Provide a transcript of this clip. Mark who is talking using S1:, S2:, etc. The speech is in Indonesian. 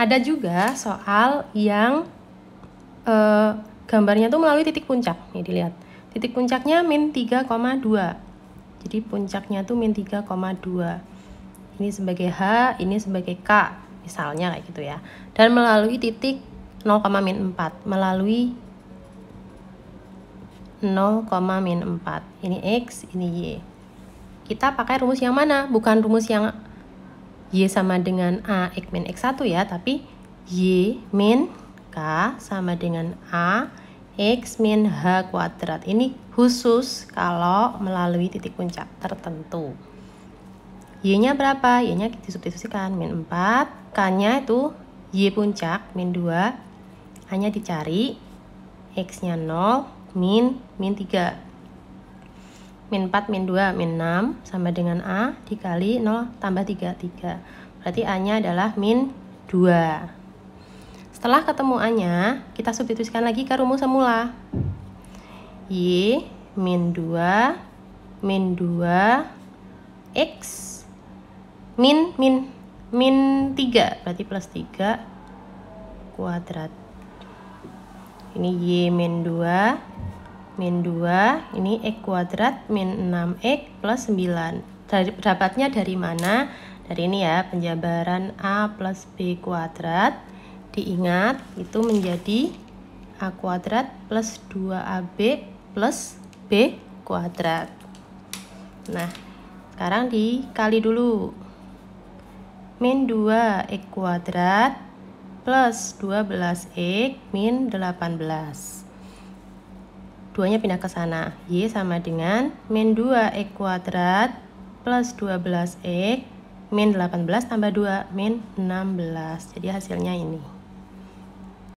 S1: Ada juga soal yang eh, gambarnya tuh melalui titik puncak. Nih dilihat. Titik puncaknya min 3,2. Jadi puncaknya tuh min 3,2. Ini sebagai H, ini sebagai K. Misalnya kayak gitu ya. Dan melalui titik 0, min 4. Melalui 0, min 4. Ini X, ini Y. Kita pakai rumus yang mana? Bukan rumus yang Y sama dengan A X min X1 ya, tapi Y min K sama dengan A X min H kuadrat. Ini khusus kalau melalui titik puncak tertentu. Y-nya berapa? Y-nya disubstitusikan min 4, K-nya itu Y puncak min 2, hanya dicari X-nya 0, min, min 3 min 4 min 2 min 6 sama dengan A dikali 0 tambah 3 3 berarti A nya adalah min 2 setelah ketemu A nya kita substitusikan lagi ke rumus semula Y min 2 min 2 X min min min 3 berarti plus 3 kuadrat ini Y min 2 min 2, ini X kuadrat min 6X plus 9. Dari, dapatnya dari mana? Dari ini ya, penjabaran A plus B kuadrat. Diingat, itu menjadi A kuadrat plus 2AB plus B kuadrat. Nah, sekarang dikali dulu. Min 2 X kuadrat plus 12X min 18. 2-nya pindah ke sana. Y sama dengan min 2 e kuadrat plus 12 e min 18 tambah 2 min 16. Jadi hasilnya ini.